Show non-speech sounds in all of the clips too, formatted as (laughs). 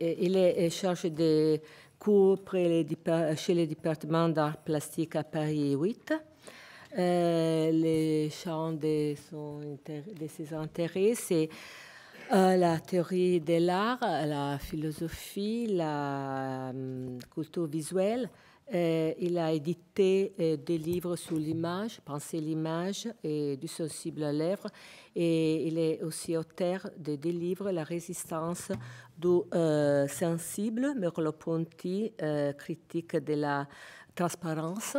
Il est chargé de cours chez le département d'art plastique à Paris 8. Euh, les champs de, ses intérêts, c'est euh, la théorie de l'art, la philosophie, la hum, culture visuelle, euh, il a édité euh, des livres sur l'image, Penser l'image et du sensible à l'œuvre. Et il est aussi auteur de deux livres, La résistance du euh, sensible, Merleau-Ponty, critique de la transparence.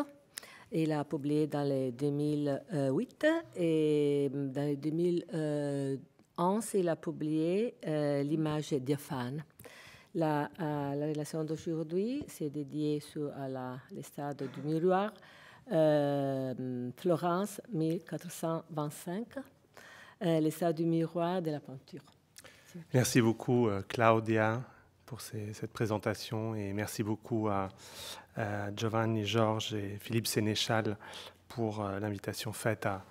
Il a publié dans les 2008 et dans les 2011, il a publié L'image diaphane. La, euh, la relation d'aujourd'hui, c'est dédiée à la, du miroir, euh, Florence 1425, euh, l'estade du miroir de la peinture. Merci beaucoup, Claudia, pour cette présentation et merci beaucoup à, Giovanni, Georges et Philippe Sénéchal pour l'invitation faite à,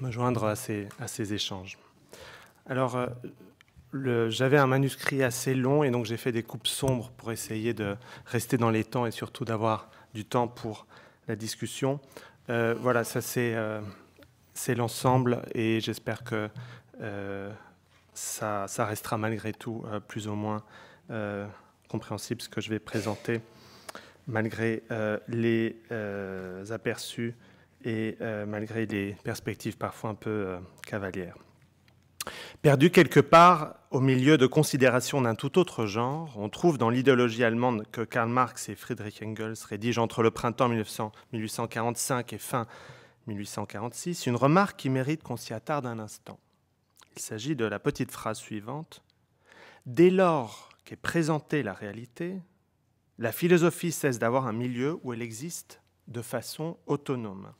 me joindre à ces, à ces échanges. Alors, j'avais un manuscrit assez long et donc j'ai fait des coupes sombres pour essayer de rester dans les temps et surtout d'avoir du temps pour la discussion. Euh, voilà, ça euh, c'est l'ensemble et j'espère que euh, ça, ça, restera malgré tout plus ou moins compréhensible ce que je vais présenter malgré les aperçus et malgré les perspectives parfois un peu cavalières. Perdu quelque part au milieu de considérations d'un tout autre genre, on trouve dans l'idéologie allemande que Karl Marx et Friedrich Engels rédigent entre le printemps 1845 et fin 1846 une remarque qui mérite qu'on s'y attarde un instant. Il s'agit de la petite phrase suivante. Dès lors qu'est présentée la réalité, la philosophie cesse d'avoir un milieu où elle existe de façon autonome.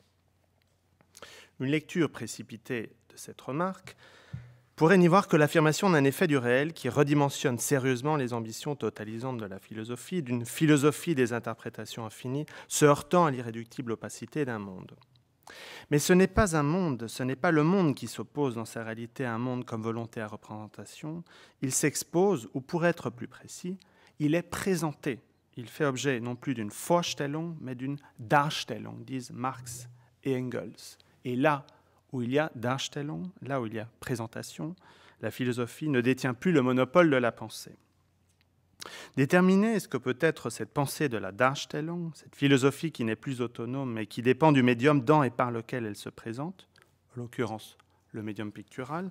Une lecture précipitée de cette remarque pourrait n'y voir que l'affirmation d'un effet du réel qui redimensionne sérieusement les ambitions totalisantes de la philosophie, d'une philosophie des interprétations infinies, se heurtant à l'irréductible opacité d'un monde. Mais ce n'est pas un monde, ce n'est pas le monde qui s'oppose dans sa réalité à un monde comme volonté à représentation, il s'expose, ou pour être plus précis, il est présenté. Il fait objet non plus d'une Vorstellung, mais d'une Darstellung, disent Marx et Engels. Et là, où il y a Darstellung, là où il y a présentation, la philosophie ne détient plus le monopole de la pensée. Déterminer ce que peut être cette pensée de la Darstellung, cette philosophie qui n'est plus autonome mais qui dépend du médium dans et par lequel elle se présente, en l'occurrence le médium pictural,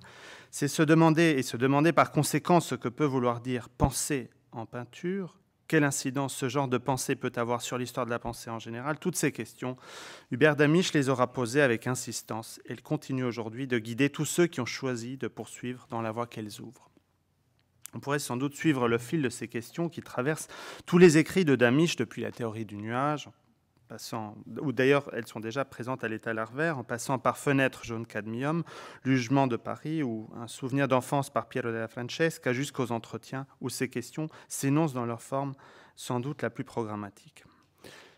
c'est se demander et se demander par conséquent ce que peut vouloir dire penser en peinture, quelle incidence ce genre de pensée peut avoir sur l'histoire de la pensée en général Toutes ces questions, Hubert Damisch les aura posées avec insistance. Elles continue aujourd'hui de guider tous ceux qui ont choisi de poursuivre dans la voie qu'elles ouvrent. On pourrait sans doute suivre le fil de ces questions qui traversent tous les écrits de Damisch depuis la théorie du nuage, ou d'ailleurs elles sont déjà présentes à l'état larvaire, en passant par Fenêtre jaune cadmium, jugement de Paris ou Un souvenir d'enfance par Piero della Francesca, jusqu'aux entretiens où ces questions s'énoncent dans leur forme sans doute la plus programmatique.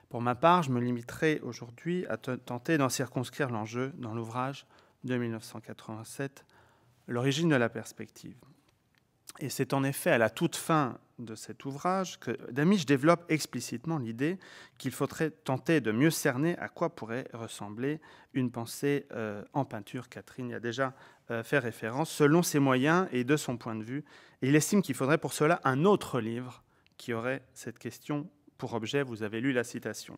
Pour ma part, je me limiterai aujourd'hui à tenter d'en circonscrire l'enjeu dans l'ouvrage de 1987, L'origine de la perspective. Et c'est en effet à la toute fin de cet ouvrage que Damisch développe explicitement l'idée qu'il faudrait tenter de mieux cerner à quoi pourrait ressembler une pensée euh, en peinture. Catherine y a déjà euh, fait référence. Selon ses moyens et de son point de vue, et il estime qu'il faudrait pour cela un autre livre qui aurait cette question pour objet. Vous avez lu la citation.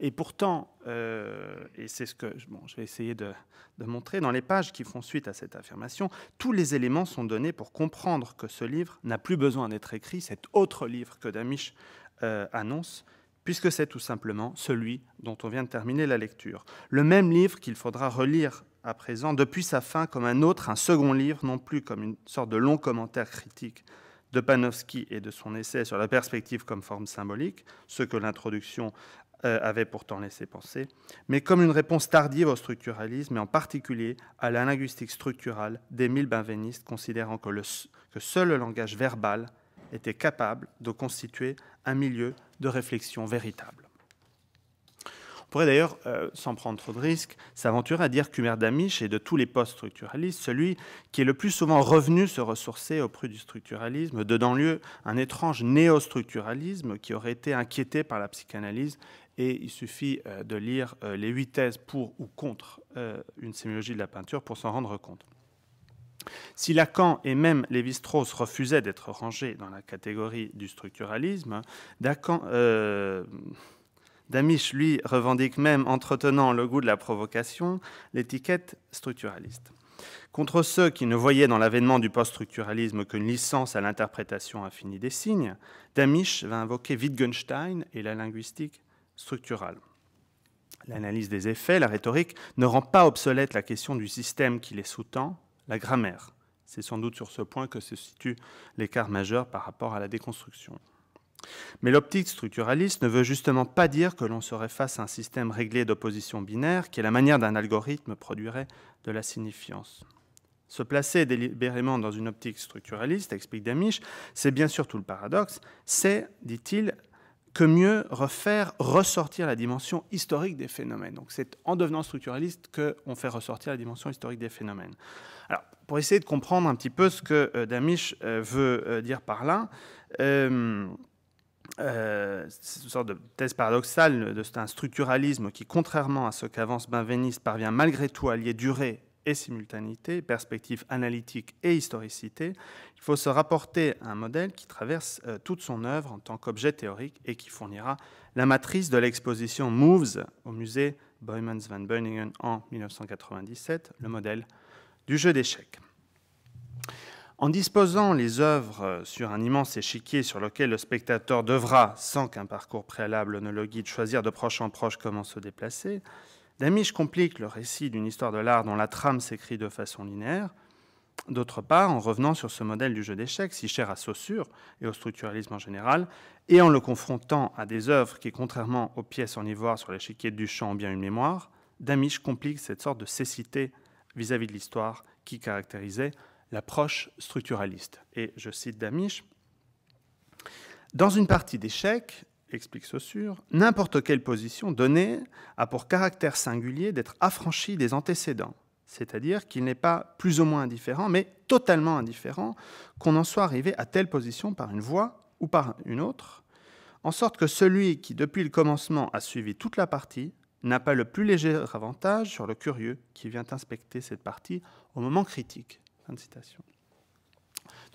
Et pourtant, euh, et c'est ce que bon, je vais essayer de, montrer dans les pages qui font suite à cette affirmation, tous les éléments sont donnés pour comprendre que ce livre n'a plus besoin d'être écrit, cet autre livre que Damisch euh, annonce, puisque c'est tout simplement celui dont on vient de terminer la lecture. Le même livre qu'il faudra relire à présent, depuis sa fin, comme un autre, un second livre, non plus comme une sorte de long commentaire critique de Panofsky et de son essai sur la perspective comme forme symbolique, ce que l'introduction euh, avait pourtant laissé penser, mais comme une réponse tardive au structuralisme et en particulier à la linguistique structurale d'Émile Benveniste, considérant que, le, seul le langage verbal était capable de constituer un milieu de réflexion véritable. On pourrait d'ailleurs, euh, sans prendre trop de risques, s'aventurer à dire qu'Humer D'Amiche est de tous les post-structuralistes celui qui est le plus souvent revenu se ressourcer au prix du structuralisme, dans lieu un étrange néo-structuralisme qui aurait été inquiété par la psychanalyse et il suffit euh, de lire euh, les huit thèses pour ou contre euh, une sémiologie de la peinture pour s'en rendre compte. Si Lacan et même Lévi-Strauss refusaient d'être rangés dans la catégorie du structuralisme, Dacan, lui, revendique même, entretenant le goût de la provocation, l'étiquette structuraliste. Contre ceux qui ne voyaient dans l'avènement du post-structuralisme qu'une licence à l'interprétation infinie des signes, Damisch va invoquer Wittgenstein et la linguistique structurale. L'analyse des effets, la rhétorique, ne rend pas obsolète la question du système qui les sous-tend, la grammaire. C'est sans doute sur ce point que se situe l'écart majeur par rapport à la déconstruction. Mais l'optique structuraliste ne veut justement pas dire que l'on serait face à un système réglé d'opposition binaire qui, est la manière d'un algorithme, produirait de la signifiance. Se placer délibérément dans une optique structuraliste, explique Damisch, c'est bien sûr tout le paradoxe, c'est, dit-il, que mieux refaire ressortir la dimension historique des phénomènes. Donc c'est en devenant structuraliste qu'on fait ressortir la dimension historique des phénomènes. Alors, pour essayer de comprendre un petit peu ce que euh, Damisch euh, veut euh, dire par là, c'est une sorte de thèse paradoxale, c'est un structuralisme qui, contrairement à ce qu'avance Benveniste, parvient malgré tout à lier durée et simultanéité, perspective analytique et historicité, il faut se rapporter à un modèle qui traverse euh, toute son œuvre en tant qu'objet théorique et qui fournira la matrice de l'exposition Moves au musée Boymans van Beuningen en 1997, le modèle du jeu d'échecs. En disposant les œuvres euh, sur un immense échiquier sur lequel le spectateur devra, sans qu'un parcours préalable ne le guide, choisir de proche en proche comment se déplacer, Damisch complique le récit d'une histoire de l'art dont la trame s'écrit de façon linéaire. D'autre part, en revenant sur ce modèle du jeu d'échecs, si cher à Saussure et au structuralisme en général, et en le confrontant à des œuvres qui, contrairement aux pièces en ivoire sur l'échiquier du champ, ont bien une mémoire, Damisch complique cette sorte de cécité vis-à-vis de l'histoire qui caractérisait l'approche structuraliste. Et je cite Damisch Dans une partie d'échecs, explique Saussure, n'importe quelle position donnée a pour caractère singulier d'être affranchie des antécédents, c'est-à-dire qu'il n'est pas plus ou moins indifférent, mais totalement indifférent qu'on en soit arrivé à telle position par une voie ou par une autre, en sorte que celui qui, depuis le commencement, a suivi toute la partie, n'a pas le plus léger avantage sur le curieux qui vient inspecter cette partie au moment critique. Fin de citation.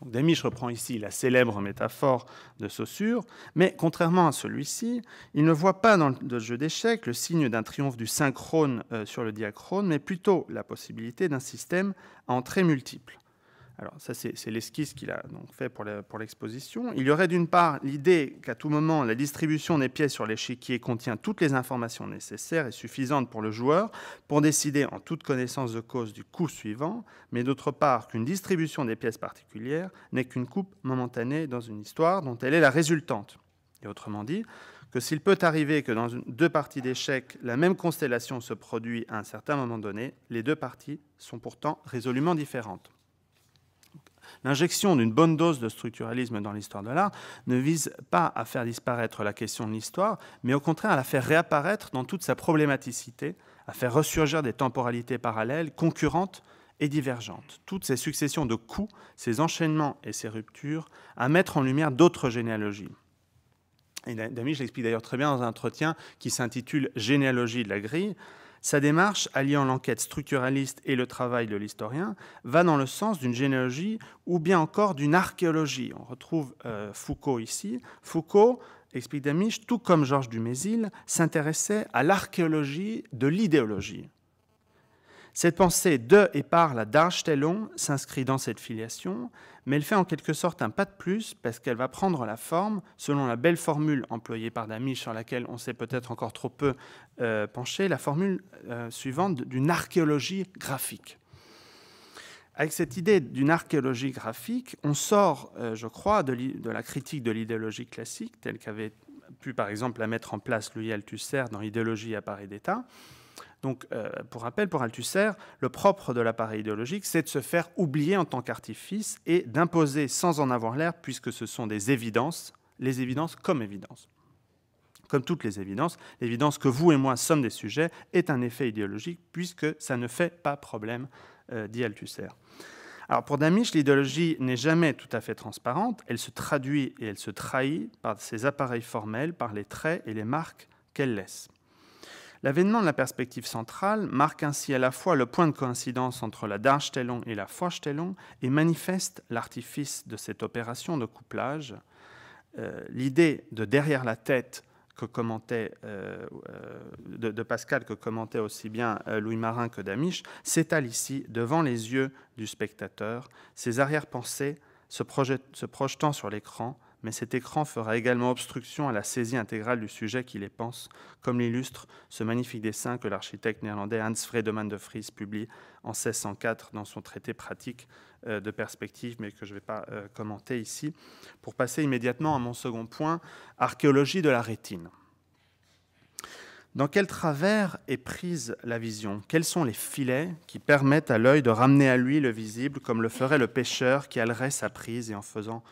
Donc reprend ici la célèbre métaphore de Saussure, mais contrairement à celui-ci, il ne voit pas dans le jeu d'échecs le signe d'un triomphe du synchrone euh, sur le diachrone, mais plutôt la possibilité d'un système à entrées multiples. Alors ça, c'est l'esquisse qu'il a donc fait pour l'exposition. Il y aurait d'une part l'idée qu'à tout moment, la distribution des pièces sur l'échiquier contient toutes les informations nécessaires et suffisantes pour le joueur pour décider en toute connaissance de cause du coup suivant, mais d'autre part qu'une distribution des pièces particulières n'est qu'une coupe momentanée dans une histoire dont elle est la résultante. Et autrement dit, que s'il peut arriver que dans deux parties d'échecs, la même constellation se produit à un certain moment donné, les deux parties sont pourtant résolument différentes. L'injection d'une bonne dose de structuralisme dans l'histoire de l'art ne vise pas à faire disparaître la question de l'histoire, mais au contraire à la faire réapparaître dans toute sa problématicité, à faire ressurgir des temporalités parallèles, concurrentes et divergentes. Toutes ces successions de coups, ces enchaînements et ces ruptures, à mettre en lumière d'autres généalogies. Et Dami, je l'explique d'ailleurs très bien dans un entretien qui s'intitule Généalogie de la grille sa démarche, alliant l'enquête structuraliste et le travail de l'historien, va dans le sens d'une généalogie ou bien encore d'une archéologie. On retrouve euh, Foucault ici. Foucault, explique Damisch, tout comme Georges Dumézil, s'intéressait à l'archéologie de l'idéologie. Cette pensée de et par la Darstellon s'inscrit dans cette filiation, mais elle fait en quelque sorte un pas de plus parce qu'elle va prendre la forme, selon la belle formule employée par Damiche, sur laquelle on s'est peut-être encore trop peu euh, penché, la formule euh, suivante d'une archéologie graphique. Avec cette idée d'une archéologie graphique, on sort, euh, je crois, de, la critique de l'idéologie classique, telle qu'avait pu par exemple la mettre en place Louis Althusser dans L'idéologie à Paris d'État, donc, euh, pour rappel, pour Althusser, le propre de l'appareil idéologique, c'est de se faire oublier en tant qu'artifice et d'imposer sans en avoir l'air, puisque ce sont des évidences, les évidences comme évidences. Comme toutes les évidences, l'évidence que vous et moi sommes des sujets est un effet idéologique, puisque ça ne fait pas problème, euh, dit Althusser. Alors pour Damisch, l'idéologie n'est jamais tout à fait transparente, elle se traduit et elle se trahit par ses appareils formels, par les traits et les marques qu'elle laisse. L'avènement de la perspective centrale marque ainsi à la fois le point de coïncidence entre la Darstellung et la Vorstellung et manifeste l'artifice de cette opération de couplage. Euh, l'idée de derrière la tête que commentait, euh, euh, de, Pascal que commentait aussi bien Louis Marin que Damiche s'étale ici devant les yeux du spectateur, ses arrière-pensées se, se projetant sur l'écran mais cet écran fera également obstruction à la saisie intégrale du sujet qui les pense, comme l'illustre ce magnifique dessin que l'architecte néerlandais Hans Friedemann de Vries publie en 1604 dans son traité pratique euh, de perspective, mais que je ne vais pas euh, commenter ici, pour passer immédiatement à mon second point, archéologie de la rétine. Dans quel travers est prise la vision Quels sont les filets qui permettent à l'œil de ramener à lui le visible comme le ferait le pêcheur qui allerait sa prise et en faisant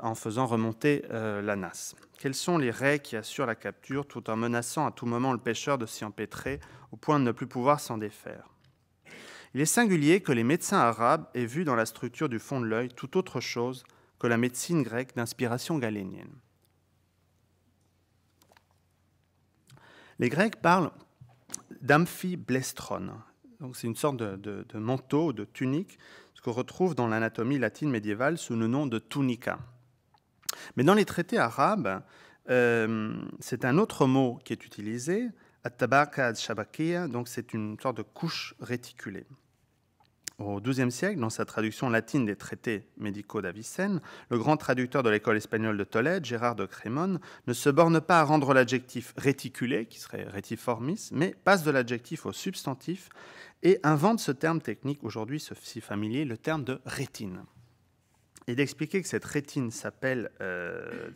en faisant remonter euh, la nasse. Quels sont les raies qui assurent la capture tout en menaçant à tout moment le pêcheur de s'y empêtrer au point de ne plus pouvoir s'en défaire Il est singulier que les médecins arabes aient vu dans la structure du fond de l'œil tout autre chose que la médecine grecque d'inspiration galénienne. Les Grecs parlent donc C'est une sorte de, manteau ou manteau, de tunique, ce qu'on retrouve dans l'anatomie latine médiévale sous le nom de tunica. Mais dans les traités arabes, euh, c'est un autre mot qui est utilisé, at-tabaka ad donc c'est une sorte de couche réticulée. Au XIIe siècle, dans sa traduction latine des traités médicaux d'Avicenne, le grand traducteur de l'école espagnole de Tolède, Gérard de Crémone, ne se borne pas à rendre l'adjectif réticulé, qui serait retiformis », mais passe de l'adjectif au substantif et invente ce terme technique aujourd'hui si familier, le terme de rétine et d'expliquer que cette rétine s'appelle euh,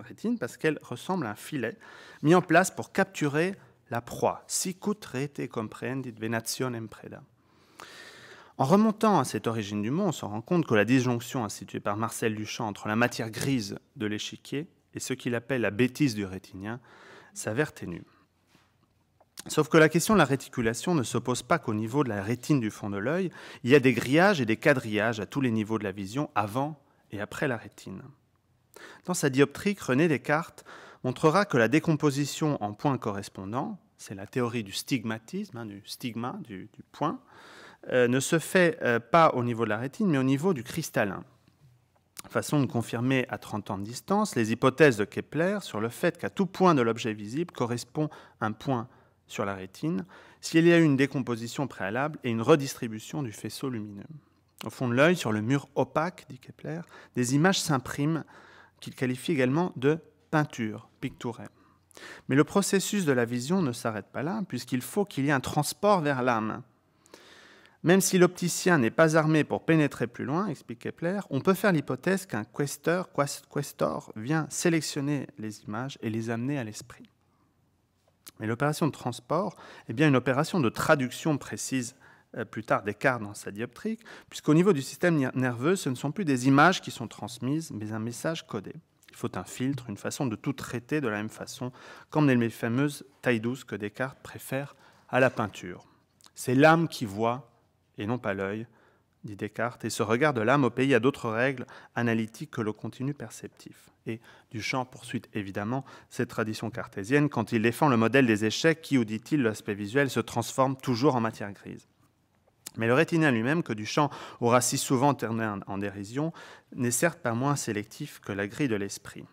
rétine parce qu'elle ressemble à un filet mis en place pour capturer la proie. Sicut rete comprendit venationem preda. En remontant à cette origine du mot, on se rend compte que la disjonction instituée par Marcel Duchamp entre la matière grise de l'échiquier et ce qu'il appelle la bêtise du rétinien s'avère ténue. Sauf que la question de la réticulation ne se pose pas qu'au niveau de la rétine du fond de l'œil. Il y a des grillages et des quadrillages à tous les niveaux de la vision avant et après la rétine. Dans sa dioptrique, René Descartes montrera que la décomposition en points correspondants, c'est la théorie du stigmatisme, hein, du stigma, du, point, euh, ne se fait euh, pas au niveau de la rétine, mais au niveau du cristallin. Façon de confirmer à 30 ans de distance les hypothèses de Kepler sur le fait qu'à tout point de l'objet visible correspond un point sur la rétine s'il y a eu une décomposition préalable et une redistribution du faisceau lumineux. Au fond de l'œil, sur le mur opaque, dit Kepler, des images s'impriment qu'il qualifie également de peinture, picturée. Mais le processus de la vision ne s'arrête pas là, puisqu'il faut qu'il y ait un transport vers l'âme. Même si l'opticien n'est pas armé pour pénétrer plus loin, explique Kepler, on peut faire l'hypothèse qu'un questeur, questor vient sélectionner les images et les amener à l'esprit. Mais l'opération de transport est eh bien une opération de traduction précise euh, plus tard cartes dans sa dioptrique, puisqu'au niveau du système nerveux, ce ne sont plus des images qui sont transmises, mais un message codé. Il faut un filtre, une façon de tout traiter de la même façon, comme les fameuses tailles douces que Descartes préfère à la peinture. C'est l'âme qui voit, et non pas l'œil, dit Descartes, et ce regard de l'âme pays à d'autres règles analytiques que le continu perceptif. Et Duchamp poursuit évidemment cette tradition cartésienne quand il défend le modèle des échecs qui, ou dit-il, l'aspect visuel se transforme toujours en matière grise. Mais le rétinien lui-même, que Duchamp aura si souvent terné en dérision, n'est certes pas moins sélectif que la grille de l'esprit.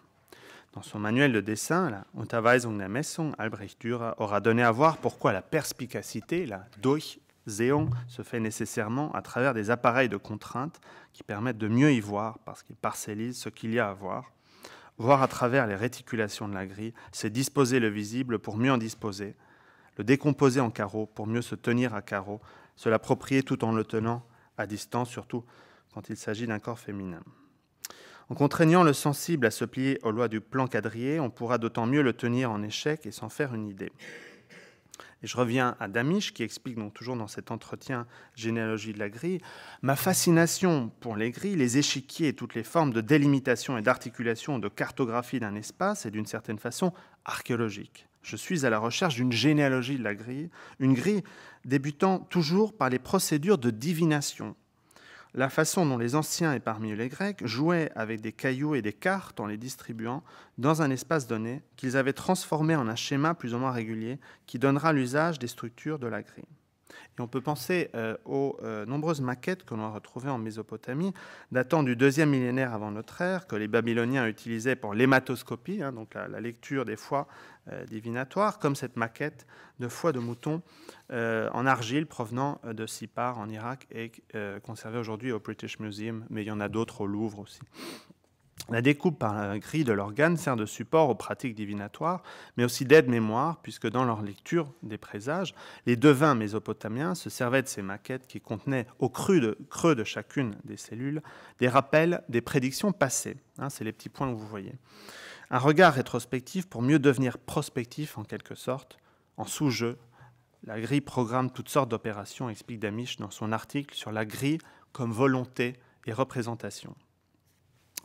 Dans son manuel de dessin, la Unterweisung der Messung, Albrecht Dürer aura donné à voir pourquoi la perspicacité, la Durch Zéon se fait nécessairement à travers des appareils de contrainte qui permettent de mieux y voir parce qu'ils parcellisent ce qu'il y a à voir. Voir à travers les réticulations de la grille, c'est disposer le visible pour mieux en disposer, le décomposer en carreaux pour mieux se tenir à carreaux, se l'approprier tout en le tenant à distance, surtout quand il s'agit d'un corps féminin. En contraignant le sensible à se plier aux lois du plan quadrillé, on pourra d'autant mieux le tenir en échec et s'en faire une idée je reviens à Damisch qui explique donc toujours dans cet entretien Généalogie de la grille, ma fascination pour les grilles, les échiquiers et toutes les formes de délimitation et d'articulation, de cartographie d'un espace et d'une certaine façon archéologique. Je suis à la recherche d'une généalogie de la grille, une grille débutant toujours par les procédures de divination, la façon dont les anciens et parmi eux les Grecs jouaient avec des cailloux et des cartes en les distribuant dans un espace donné qu'ils avaient transformé en un schéma plus ou moins régulier qui donnera l'usage des structures de la grille. Et on peut penser euh, aux euh, nombreuses maquettes que l'on a retrouvées en Mésopotamie, datant du deuxième millénaire avant notre ère, que les Babyloniens utilisaient pour l'hématoscopie, hein, donc la, lecture des foies euh, divinatoires, comme cette maquette de foie de mouton en argile provenant de Sipar en Irak et conservée aujourd'hui au British Museum, mais il y en a d'autres au Louvre aussi. La découpe par la grille de l'organe sert de support aux pratiques divinatoires, mais aussi d'aide-mémoire, puisque dans leur lecture des présages, les devins mésopotamiens se servaient de ces maquettes qui contenaient au creux de, chacune des cellules des rappels des prédictions passées. Hein, c'est les petits points que vous voyez. Un regard rétrospectif pour mieux devenir prospectif en quelque sorte, en sous-jeu. La grille programme toutes sortes d'opérations, explique Damisch dans son article sur la grille comme volonté et représentation.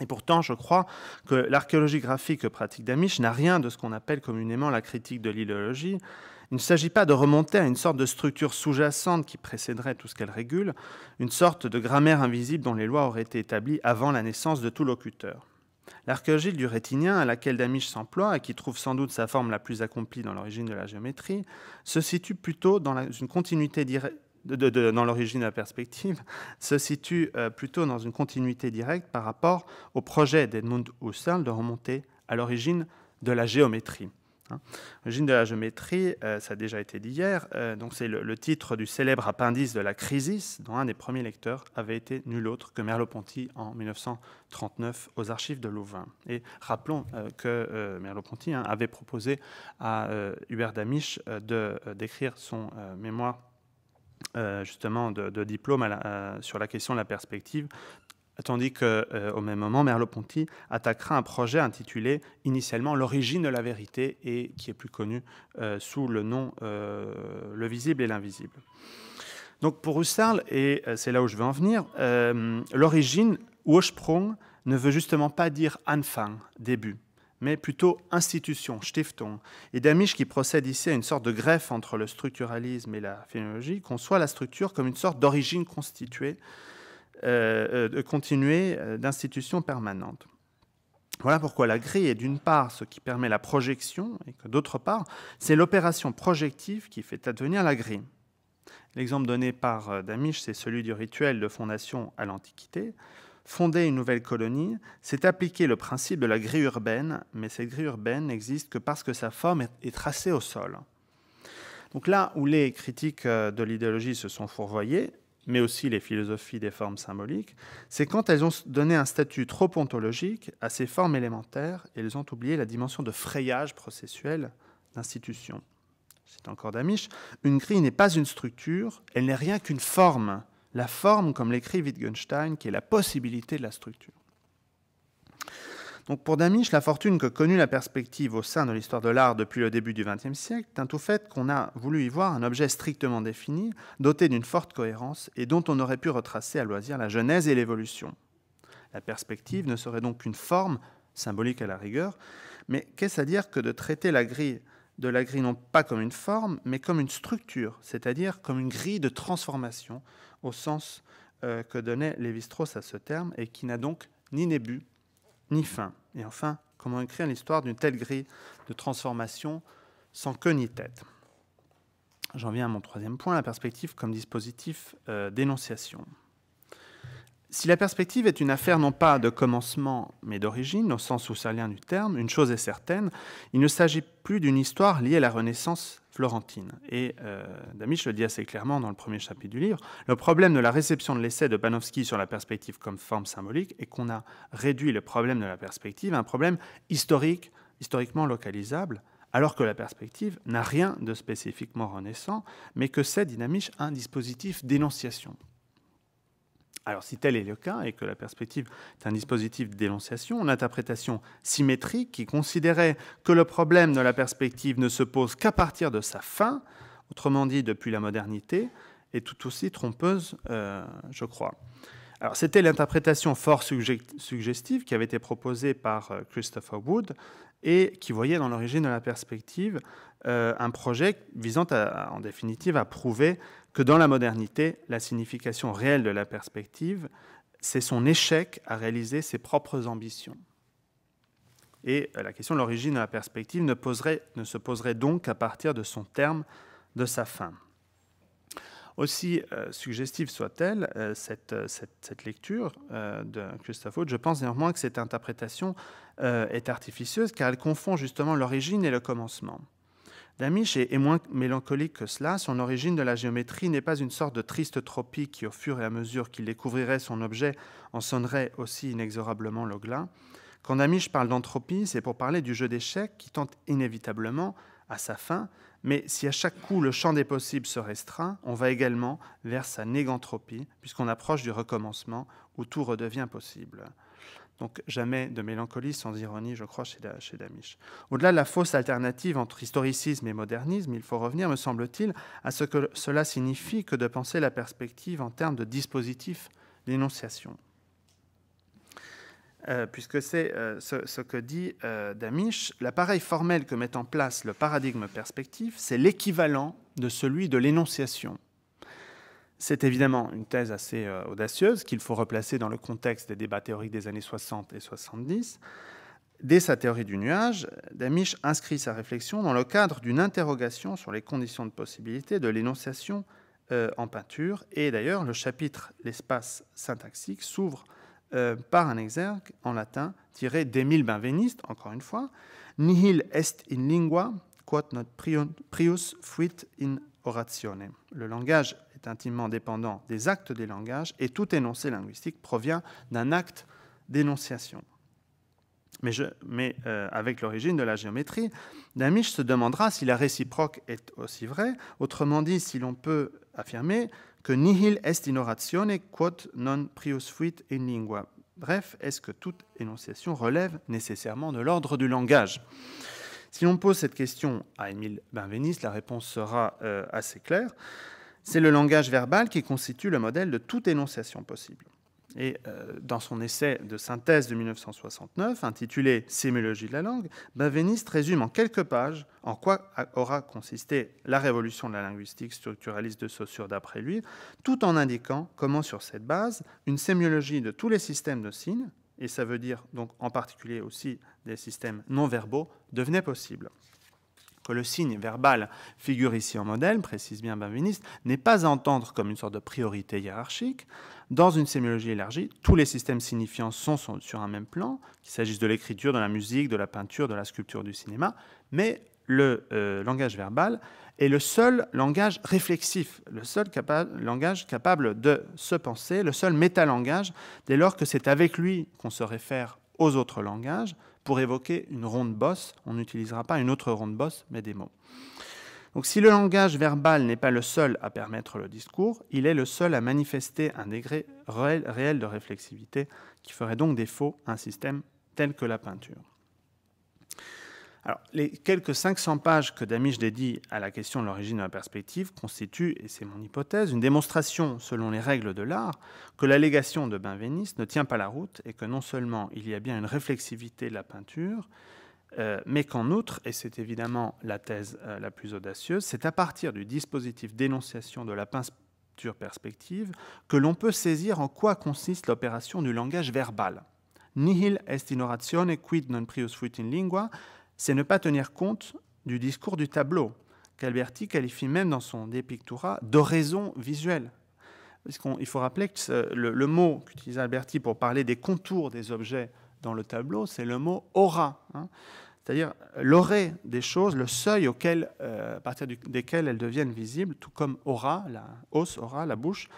Et pourtant, je crois que l'archéologie graphique pratique Damisch n'a rien de ce qu'on appelle communément la critique de l'idéologie. Il ne s'agit pas de remonter à une sorte de structure sous-jacente qui précéderait tout ce qu'elle régule, une sorte de grammaire invisible dont les lois auraient été établies avant la naissance de tout locuteur. L'archéologie du rétinien, à laquelle Damisch s'emploie et qui trouve sans doute sa forme la plus accomplie dans l'origine de la géométrie, se situe plutôt dans une continuité directe dans l'origine de la perspective, (laughs) se situe euh, plutôt dans une continuité directe par rapport au projet d'Edmund Husserl de remonter à l'origine de la géométrie. Hein. L'origine de la géométrie, euh, ça a déjà été dit hier, euh, donc c'est le, titre du célèbre appendice de la crise, dont un des premiers lecteurs avait été nul autre que Merleau-Ponty en 1939 aux archives de Louvain. Et rappelons que Merleau-Ponty hein, avait proposé à Hubert Damisch d'écrire son mémoire euh, justement de, diplôme euh, sur la question de la perspective, tandis que euh, au même moment, Merleau-Ponty attaquera un projet intitulé initialement L'origine de la vérité et qui est plus connu sous le nom Le visible et l'invisible. Donc pour Husserl, et c'est là où je veux en venir, l'origine, Ursprung, ne veut justement pas dire Anfang, début mais plutôt institution, Stiftung, et Damisch qui procède ici à une sorte de greffe entre le structuralisme et la phénoménologie, conçoit la structure comme une sorte d'origine constituée, euh, euh continuée euh, d'institution permanente Voilà pourquoi la grille est d'une part ce qui permet la projection, et que d'autre part, c'est l'opération projective qui fait advenir la grille. L'exemple donné par euh, Damisch, c'est celui du rituel de fondation à l'Antiquité. Fonder une nouvelle colonie, c'est appliquer le principe de la grille urbaine, mais cette grille urbaine n'existe que parce que sa forme est tracée au sol. Donc là où les critiques euh, de l'idéologie se sont fourvoyées, mais aussi les philosophies des formes symboliques, c'est quand elles ont donné un statut trop ontologique à ces formes élémentaires et elles ont oublié la dimension de frayage processuel d'institution. C'est encore Damisch, une grille n'est pas une structure, elle n'est rien qu'une forme la forme, comme l'écrit Wittgenstein, qui est la possibilité de la structure. Donc pour Damisch, la fortune que connut la perspective au sein de l'histoire de l'art depuis le début du XXe siècle tint tout fait qu'on a voulu y voir un objet strictement défini, doté d'une forte cohérence et dont on aurait pu retracer à loisir la genèse et l'évolution. La perspective ne serait donc qu'une forme, symbolique à la rigueur, mais qu'est-ce à dire que de traiter la grille de la grille non pas comme une forme, mais comme une structure, c'est-à-dire comme une grille de transformation au sens euh, que donnait Lévi-Strauss à ce terme, et qui n'a donc ni début ni fin. Et enfin, comment écrire l'histoire d'une telle grille de transformation sans queue ni tête J'en viens à mon troisième point, la perspective comme dispositif euh, d'énonciation. Si la perspective est une affaire non pas de commencement, mais d'origine, au sens lien du terme, une chose est certaine, il ne s'agit plus d'une histoire liée à la Renaissance florentine. Et euh, Damisch le dit assez clairement dans le premier chapitre du livre, le problème de la réception de l'essai de Panofsky sur la perspective comme forme symbolique est qu'on a réduit le problème de la perspective à un problème historique, historiquement localisable, alors que la perspective n'a rien de spécifiquement renaissant, mais que c'est, dit un dispositif d'énonciation. Alors si tel est le cas et que la perspective est un dispositif de dénonciation, une interprétation symétrique qui considérait que le problème de la perspective ne se pose qu'à partir de sa fin, autrement dit depuis la modernité, est tout aussi trompeuse, euh, je crois. Alors c'était l'interprétation fort suggestive qui avait été proposée par euh, Christopher Wood et qui voyait dans l'origine de la perspective euh, un projet visant en définitive à prouver que dans la modernité, la signification réelle de la perspective, c'est son échec à réaliser ses propres ambitions. Et euh, la question de l'origine de la perspective ne, se poserait donc qu'à partir de son terme, de sa fin. Aussi euh, suggestive soit-elle, euh, cette, lecture de Christophe je pense néanmoins que cette interprétation est artificieuse car elle confond justement l'origine et le commencement. Damisch est, moins mélancolique que cela. Son origine de la géométrie n'est pas une sorte de triste tropie qui, au fur et à mesure qu'il découvrirait son objet, en sonnerait aussi inexorablement le Quand Damisch parle d'entropie, c'est pour parler du jeu d'échecs qui tente inévitablement à sa fin, mais si à chaque coup le champ des possibles se restreint, on va également vers sa négantropie, puisqu'on approche du recommencement où tout redevient possible. Donc jamais de mélancolie sans ironie, je crois, chez, Damisch. Au-delà de la fausse alternative entre historicisme et modernisme, il faut revenir, me semble-t-il, à ce que cela signifie que de penser la perspective en termes de dispositif d'énonciation. Euh, puisque c'est euh, ce, que dit euh, Damisch, l'appareil formel que met en place le paradigme perspective, c'est l'équivalent de celui de l'énonciation. C'est évidemment une thèse assez euh, audacieuse qu'il faut replacer dans le contexte des débats théoriques des années 60 et 70. Dès sa théorie du nuage, Damisch inscrit sa réflexion dans le cadre d'une interrogation sur les conditions de possibilité de l'énonciation euh, en peinture. Et d'ailleurs, le chapitre L'espace syntaxique s'ouvre euh, par un exergue en latin tiré d'Émile Benveniste, encore une fois. Nihil est in lingua, quod not prius fuit in oratione. Le langage est intimement dépendant des actes des langages et tout énoncé linguistique provient d'un acte d'énonciation. Mais, euh, avec l'origine de la géométrie, Damisch se demandera si la réciproque est aussi vraie, autrement dit, si l'on peut affirmer que nihil est in oratione quod non prius fuit in lingua. Bref, est-ce que toute énonciation relève nécessairement de l'ordre du langage Si l'on pose cette question à Émile Benveniste, la réponse sera euh, assez claire. C'est le langage verbal qui constitue le modèle de toute énonciation possible. Et euh, dans son essai de synthèse de 1969, intitulé Sémiologie de la langue, Benveniste résume en quelques pages en quoi aura consisté la révolution de la linguistique structuraliste de Saussure d'après lui, tout en indiquant comment, sur cette base, une sémiologie de tous les systèmes de signes, et ça veut dire donc en particulier aussi des systèmes non verbaux, devenait possible le signe verbal figure ici en modèle, précise bien Benveniste, n'est pas à entendre comme une sorte de priorité hiérarchique. Dans une sémiologie élargie, tous les systèmes signifiants sont sur un même plan, qu'il s'agisse de l'écriture, de la musique, de la peinture, de la sculpture, du cinéma, mais le euh, langage verbal est le seul langage réflexif, le seul langage capable de se penser, le seul métalangage, dès lors que c'est avec lui qu'on se réfère aux autres langages, pour évoquer une ronde bosse. On n'utilisera pas une autre ronde bosse, mais des mots. Donc si le langage verbal n'est pas le seul à permettre le discours, il est le seul à manifester un degré réel, de réflexivité qui ferait donc défaut à un système tel que la peinture les quelques 500 pages que Damisch dédie à la question de l'origine de la perspective constituent, et c'est mon hypothèse, une démonstration, selon les règles de l'art, que l'allégation de Benveniste ne tient pas la route et que non seulement il y a bien une réflexivité de la peinture, euh, mais qu'en outre, et c'est évidemment la thèse euh, la plus audacieuse, c'est à partir du dispositif d'énonciation de la peinture perspective que l'on peut saisir en quoi consiste l'opération du langage verbal. Nihil est in oratione quid non prius fuit in lingua c'est ne pas tenir compte du discours du tableau, qu'Alberti qualifie même dans son De d'oraison visuelle. il faut rappeler que le, mot qu'utilise Alberti pour parler des contours des objets dans le tableau, c'est le mot aura, hein. c'est-à-dire l'orée des choses, le seuil auquel, euh, à partir desquels elles deviennent visibles, tout comme aura, la hausse aura, la bouche,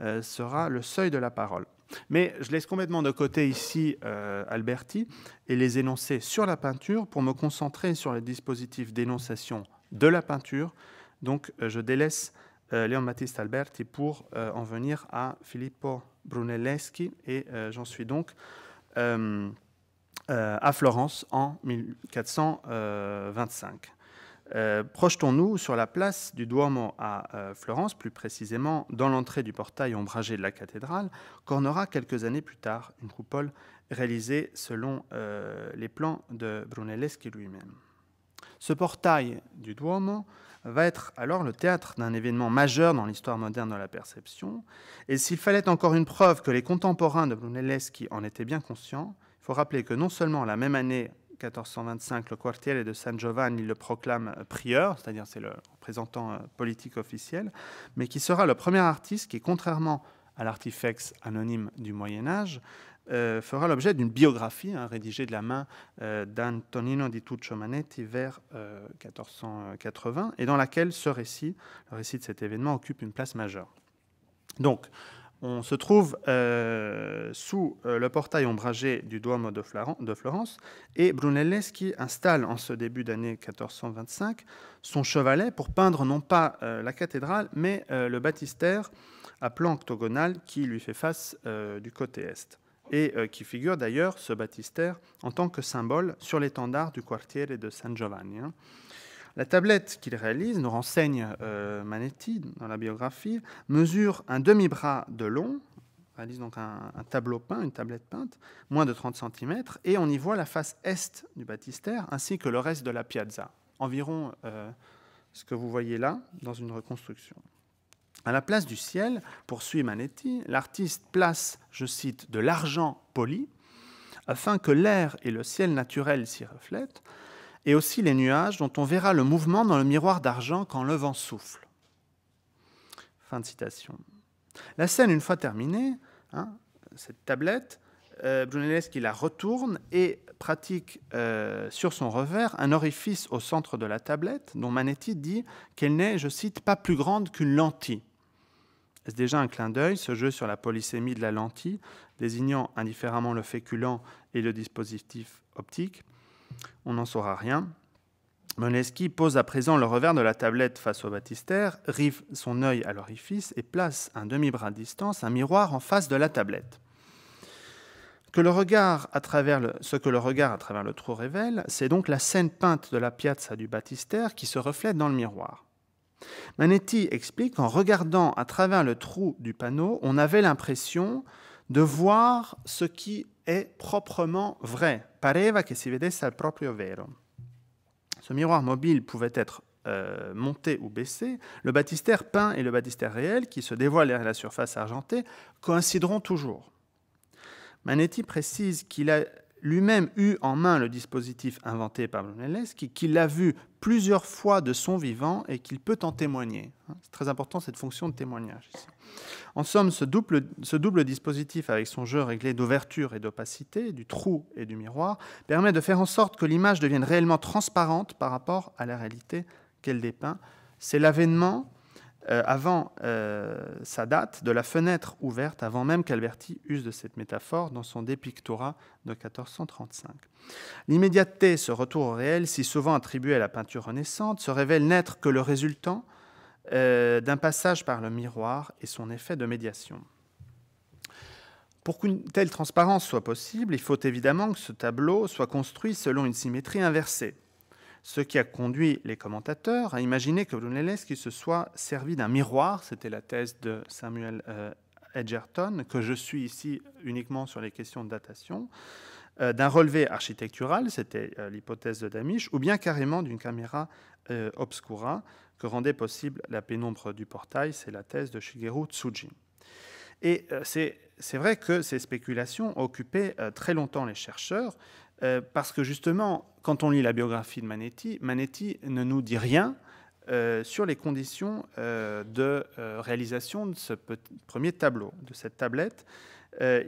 euh, sera le seuil de la parole. Mais je laisse complètement de côté ici euh, Alberti et les énoncés sur la peinture pour me concentrer sur les dispositifs d'énonciation de la peinture. Donc euh, je délaisse euh, Léon Baptiste Alberti pour en venir à Filippo Brunelleschi et j'en suis donc à Florence en 1425. Euh, projetons-nous sur la place du Duomo à euh, Florence, plus précisément dans l'entrée du portail ombragé de la cathédrale, qu'on aura quelques années plus tard une coupole réalisée selon euh, les plans de Brunelleschi lui-même. Ce portail du Duomo va être alors le théâtre d'un événement majeur dans l'histoire moderne de la perception, et s'il fallait encore une preuve que les contemporains de Brunelleschi en étaient bien conscients, il faut rappeler que non seulement la même année 1425, le quartier de San Giovanni le proclame euh, prieur, c'est-à-dire c'est le représentant euh, politique officiel, mais qui sera le premier artiste qui, contrairement à l'artifex anonyme du Moyen Âge, euh, fera l'objet d'une biographie hein, rédigée de la main d'Antonino di Tuccio Manetti vers 1480, et dans laquelle ce récit, le récit de cet événement, occupe une place majeure. Donc, on se trouve euh, sous euh, le portail ombragé du Duomo de, Florence et Brunelleschi installe en ce début d'année 1425 son chevalet pour peindre non pas euh, la cathédrale mais le baptistère à plan octogonal qui lui fait face du côté est et qui figure d'ailleurs ce baptistère en tant que symbole sur l'étendard du quartier de San Giovanni. Hein. La tablette qu'il réalise, nous renseigne euh, Manetti dans la biographie, mesure un demi-bras de long, réalise donc un, tableau peint, une tablette peinte, moins de 30 cm, et on y voit la face est du baptistère ainsi que le reste de la piazza, environ euh, ce que vous voyez là dans une reconstruction. À la place du ciel, poursuit Manetti, l'artiste place, je cite, de l'argent poli, afin que l'air et le ciel naturel s'y reflètent, et aussi les nuages dont on verra le mouvement dans le miroir d'argent quand le vent souffle. Fin de citation. La scène, une fois terminée, hein, cette tablette, euh, Brunelleschi la retourne et pratique euh, sur son revers un orifice au centre de la tablette dont Manetti dit qu'elle n'est, je cite, pas plus grande qu'une lentille. est déjà un clin d'œil, ce jeu sur la polysémie de la lentille, désignant indifféremment le féculent et le dispositif optique on n'en saura rien. Moneski pose à présent le revers de la tablette face au baptistère, rive son œil à l'orifice et place un demi-bras de distance un miroir en face de la tablette. Que le regard à travers ce que le regard à travers le trou révèle, c'est donc la scène peinte de la piazza du baptistère qui se reflète dans le miroir. Manetti explique qu'en regardant à travers le trou du panneau, on avait l'impression de voir ce qui est proprement vrai. Pareva che si vedesse al proprio vero. Ce miroir mobile pouvait être euh, monté ou baissé. Le baptistère peint et le baptistère réel, qui se dévoilent à la surface argentée, coïncideront toujours. Manetti précise qu'il a lui-même eut en main le dispositif inventé par Brunelleschi, qui, l'a vu plusieurs fois de son vivant et qu'il peut en témoigner. Hein, c'est très important cette fonction de témoignage. En somme, ce double, ce double dispositif avec son jeu réglé d'ouverture et d'opacité, du trou et du miroir, permet de faire en sorte que l'image devienne réellement transparente par rapport à la réalité qu'elle dépeint. C'est l'avènement euh, avant euh, sa date de la fenêtre ouverte, avant même qu'Alberti use de cette métaphore dans son Depictura de 1435. L'immédiateté, ce retour au réel, si souvent attribué à la peinture renaissante, se révèle n'être que le résultant euh, d'un passage par le miroir et son effet de médiation. Pour qu'une telle transparence soit possible, il faut évidemment que ce tableau soit construit selon une symétrie inversée ce qui a conduit les commentateurs à imaginer que Brunelleschi se soit servi d'un miroir, c'était la thèse de Samuel euh, Edgerton, que je suis ici uniquement sur les questions de datation, euh, d'un relevé architectural, c'était euh, l'hypothèse de Damisch, ou bien carrément d'une caméra obscura que rendait possible la pénombre du portail, c'est la thèse de Shigeru Tsuji. Et c'est vrai que ces spéculations occupaient très longtemps les chercheurs, euh, parce que justement, quand on lit la biographie de Manetti, Manetti ne nous dit rien euh, sur les conditions euh, de réalisation de ce premier tableau, de cette tablette.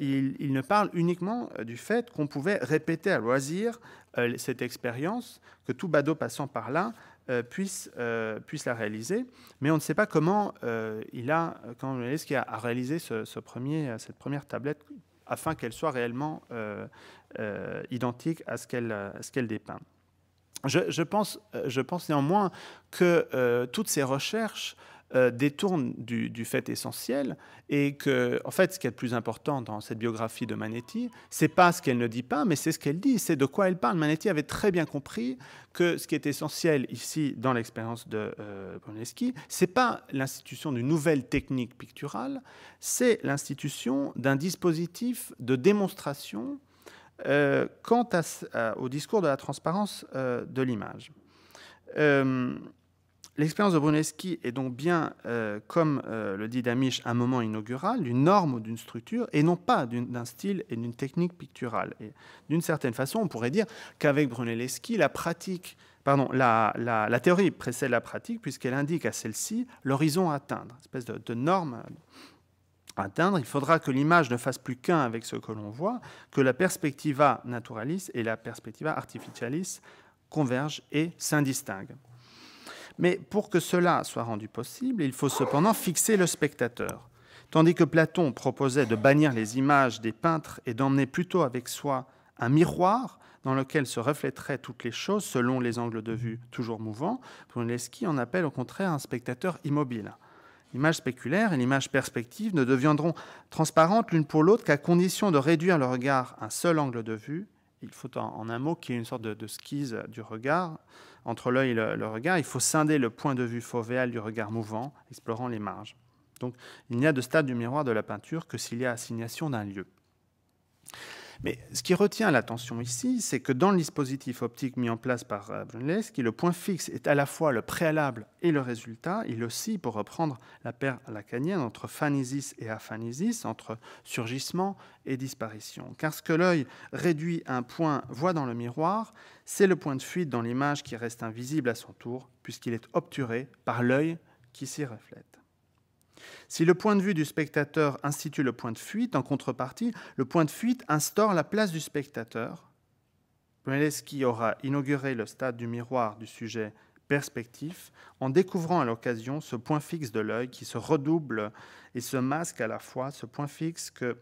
Il, ne parle uniquement du fait qu'on pouvait répéter à loisir cette expérience, que tout badaud passant par là puisse, la réaliser, mais on ne sait pas comment il a, comment a, réalisé premier, cette première tablette afin qu'elle soit réellement euh, euh, identique à ce qu'elle dépeint. je, euh, pense, néanmoins que toutes ces recherches euh, détourne du, fait essentiel et que, en fait, ce qui est le plus important dans cette biographie de Manetti, c'est pas ce qu'elle ne dit pas, mais c'est ce qu'elle dit, c'est de quoi elle parle. Manetti avait très bien compris que ce qui est essentiel ici dans l'expérience de euh, c'est pas l'institution d'une nouvelle technique picturale, c'est l'institution d'un dispositif de démonstration euh, quant à, au discours de la transparence euh, de l'image. L'expérience de Brunelleschi est donc bien, euh, comme euh, le dit Damisch, un moment inaugural, d'une norme ou d'une structure, et non pas d'un style et d'une technique picturale. D'une certaine façon, on pourrait dire qu'avec Brunelleschi, la pratique, la, théorie précède la pratique, puisqu'elle indique à celle-ci l'horizon à atteindre, une espèce de, de norme à atteindre. Il faudra que l'image ne fasse plus qu'un avec ce que l'on voit, que la perspectiva naturalis et la perspectiva artificialis convergent et s'indistinguent. Mais pour que cela soit rendu possible, il faut cependant fixer le spectateur. Tandis que Platon proposait de bannir les images des peintres et d'emmener plutôt avec soi un miroir dans lequel se reflèteraient toutes les choses selon les angles de vue toujours mouvants, Brunelleschi en appelle au contraire un spectateur immobile. L'image spéculaire et l'image perspective ne deviendront transparentes l'une pour l'autre qu'à condition de réduire le regard à un seul angle de vue il faut en, un mot qu'il y ait une sorte de, de du regard, entre l'œil et le, le, regard. Il faut scinder le point de vue fovéal du regard mouvant, explorant les marges. Donc il n'y a de stade du miroir de la peinture que s'il y a assignation d'un lieu. Mais ce qui retient l'attention ici, c'est que dans le dispositif optique mis en place par euh, Brunelleschi, le point fixe est à la fois le préalable et le résultat. Il aussi, pour reprendre la paire lacanienne entre phanesis et aphanesis, entre surgissement et disparition. Car ce que l'œil réduit à un point voit dans le miroir, c'est le point de fuite dans l'image qui reste invisible à son tour, puisqu'il est obturé par l'œil qui s'y reflète. Si le point de vue du spectateur institue le point de fuite, en contrepartie, le point de fuite instaure la place du spectateur. Brunelleschi aura inauguré le stade du miroir du sujet perspectif en découvrant à l'occasion ce point fixe de l'œil qui se redouble et se masque à la fois, ce point fixe que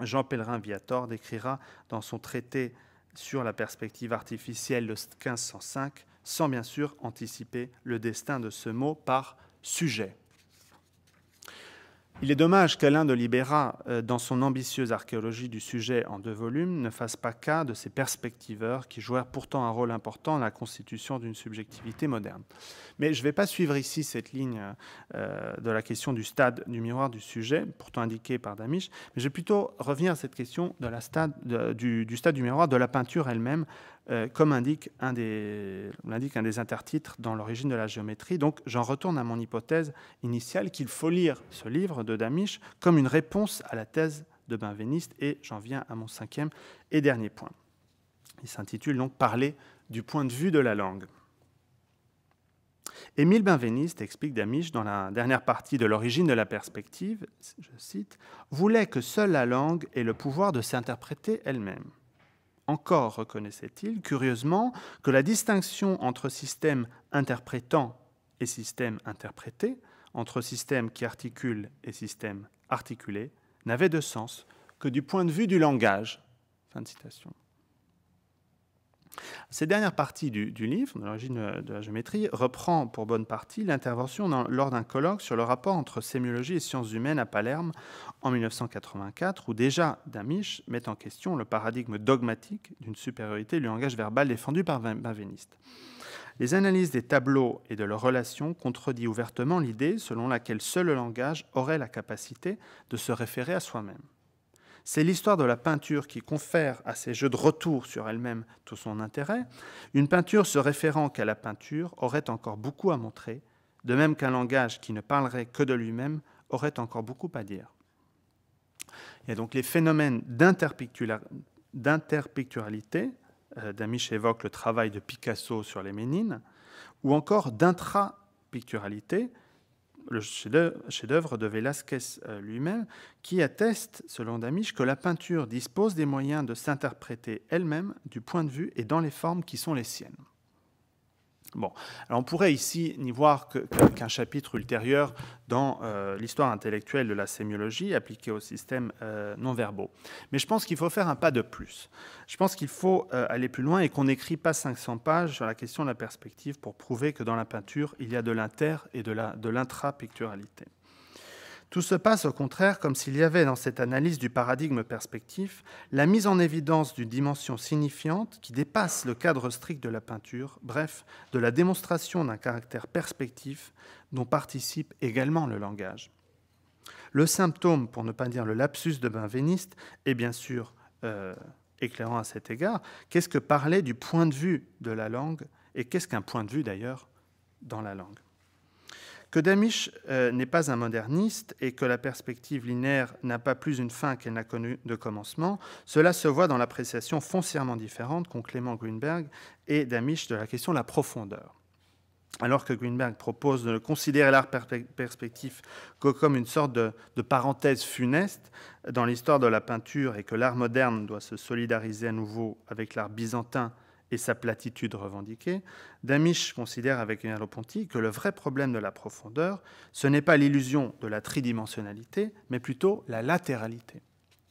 Jean Pellerin Viator décrira dans son traité sur la perspective artificielle de 1505, sans bien sûr anticiper le destin de ce mot par sujet. Il est dommage qu'Alain de Libera, euh, dans son ambitieuse archéologie du sujet en deux volumes, ne fasse pas cas de ces perspectiveurs qui jouèrent pourtant un rôle important dans la constitution d'une subjectivité moderne. Mais je ne vais pas suivre ici cette ligne euh, de la question du stade du miroir du sujet, pourtant indiqué par Damisch, mais je vais plutôt revenir à cette question de la stade, du stade du miroir, de la peinture elle-même, euh, comme indique un des, l'indique un des intertitres dans l'origine de la géométrie. Donc j'en retourne à mon hypothèse initiale qu'il faut lire ce livre de Damisch comme une réponse à la thèse de Benveniste et j'en viens à mon cinquième et dernier point. Il s'intitule donc Parler du point de vue de la langue. Émile Benveniste explique Damisch dans la dernière partie de l'origine de la perspective, je cite, voulait que seule la langue ait le pouvoir de s'interpréter elle-même. Encore reconnaissait-il, curieusement, que la distinction entre système interprétant et système interprété, entre système qui articule et système articulé, n'avait de sens que du point de vue du langage. Fin de citation. Cette dernière partie du, livre, de l'origine de la géométrie, reprend pour bonne partie l'intervention lors d'un colloque sur le rapport entre sémiologie et sciences humaines à Palerme en 1984, où déjà Damisch met en question le paradigme dogmatique d'une supériorité du langage verbal défendu par Benveniste. Les analyses des tableaux et de leurs relations contredisent ouvertement l'idée selon laquelle seul le langage aurait la capacité de se référer à soi-même. C'est l'histoire de la peinture qui confère à ces jeux de retour sur elle-même tout son intérêt. Une peinture se référant qu'à la peinture aurait encore beaucoup à montrer, de même qu'un langage qui ne parlerait que de lui-même aurait encore beaucoup à dire. Il y a donc les phénomènes d'interpicturalité, euh, Damiche évoque le travail de Picasso sur les Ménines, ou encore d'intrapicturalité, le chef-d'œuvre de Velázquez euh, lui-même, qui atteste, selon D'Amiche, que la peinture dispose des moyens de s'interpréter elle-même du point de vue et dans les formes qui sont les siennes. Bon, alors on pourrait ici n'y voir qu'un chapitre ultérieur dans euh, l'histoire intellectuelle de la sémiologie appliquée aux systèmes euh, non-verbaux. Mais je pense qu'il faut faire un pas de plus. Je pense qu'il faut euh, aller plus loin et qu'on n'écrit pas 500 pages sur la question de la perspective pour prouver que dans la peinture, il y a de l'inter et de l'intra-picturalité. Tout se passe au contraire comme s'il y avait dans cette analyse du paradigme perspectif la mise en évidence d'une dimension signifiante qui dépasse le cadre strict de la peinture, bref, de la démonstration d'un caractère perspectif dont participe également le langage. Le symptôme, pour ne pas dire le lapsus de Benveniste, est bien sûr euh, éclairant à cet égard. Qu'est-ce que parler du point de vue de la langue et qu'est-ce qu'un point de vue d'ailleurs dans la langue que Damisch euh, n'est pas un moderniste et que la perspective linéaire n'a pas plus une fin qu'elle n'a connue de commencement, cela se voit dans l'appréciation foncièrement différente qu'ont Clément Greenberg et Damisch de la question de la profondeur. Alors que Greenberg propose de considérer l'art perspectif que comme une sorte de, de parenthèse funeste dans l'histoire de la peinture et que l'art moderne doit se solidariser à nouveau avec l'art byzantin et sa platitude revendiquée, Damisch considère avec Merleau-Ponty que le vrai problème de la profondeur, ce n'est pas l'illusion de la tridimensionnalité, mais plutôt la latéralité.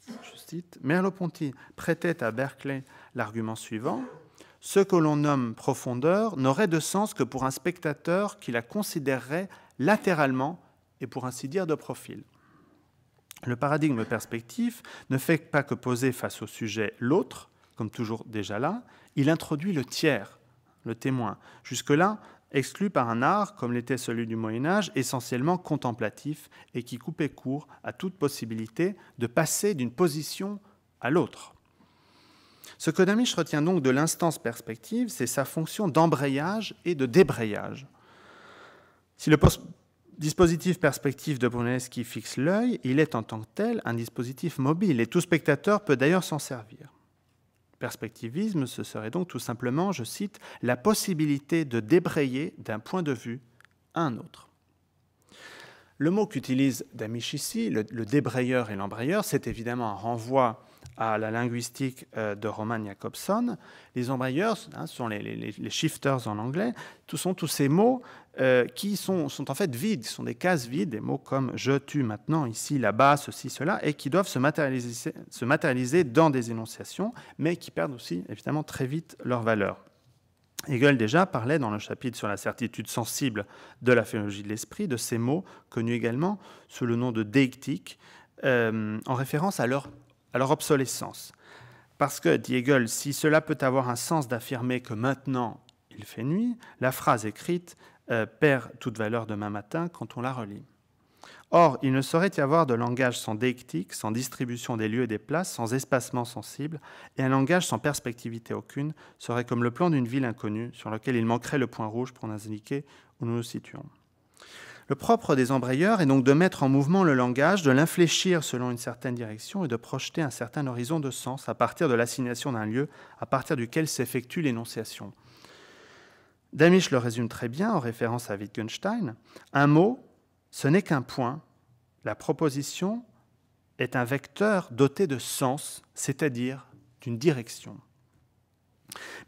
Je cite, Merleau-Ponty prêtait à Berkeley l'argument suivant Ce que l'on nomme profondeur n'aurait de sens que pour un spectateur qui la considérerait latéralement et pour ainsi dire de profil. Le paradigme perspectif ne fait pas que poser face au sujet l'autre, comme toujours déjà là, il introduit le tiers, le témoin, jusque-là exclu par un art, comme l'était celui du Moyen Âge, essentiellement contemplatif et qui coupait court à toute possibilité de passer d'une position à l'autre. Ce que Damisch retient donc de l'instance perspective, c'est sa fonction d'embrayage et de débrayage. Si le dispositif perspective de Brunelleschi fixe l'œil, il est en tant que tel un dispositif mobile et tout spectateur peut d'ailleurs s'en servir perspectivisme, ce serait donc tout simplement, je cite, la possibilité de débrayer d'un point de vue à un autre. Le mot qu'utilise Damisch ici, le, débrayeur et l'embrayeur, c'est évidemment un renvoi à la linguistique euh, de Roman Jacobson. Les embrayeurs hein, sont les, shifters en anglais. Tout sont tous ces mots euh, qui sont, en fait vides, sont des cases vides, des mots comme je, tu, maintenant, ici, là-bas, ceci, cela, et qui doivent se matérialiser, se matérialiser dans des énonciations, mais qui perdent aussi évidemment très vite leur valeur. Hegel déjà parlait dans le chapitre sur la certitude sensible de la phénologie de l'esprit de ces mots, connus également sous le nom de déictiques, euh, en référence à leur, à leur obsolescence. Parce que, dit Hegel, si cela peut avoir un sens d'affirmer que maintenant il fait nuit, la phrase écrite euh, perd toute valeur demain matin quand on la relit. Or, il ne saurait y avoir de langage sans déictique, sans distribution des lieux et des places, sans espacement sensible, et un langage sans perspectivité aucune serait comme le plan d'une ville inconnue sur lequel il manquerait le point rouge pour nous indiquer où nous nous situons. Le propre des embrayeurs est donc de mettre en mouvement le langage, de l'infléchir selon une certaine direction et de projeter un certain horizon de sens à partir de l'assignation d'un lieu à partir duquel s'effectue l'énonciation. Damisch le résume très bien en référence à Wittgenstein. Un mot, ce n'est qu'un point. La proposition est un vecteur doté de sens, c'est-à-dire d'une direction.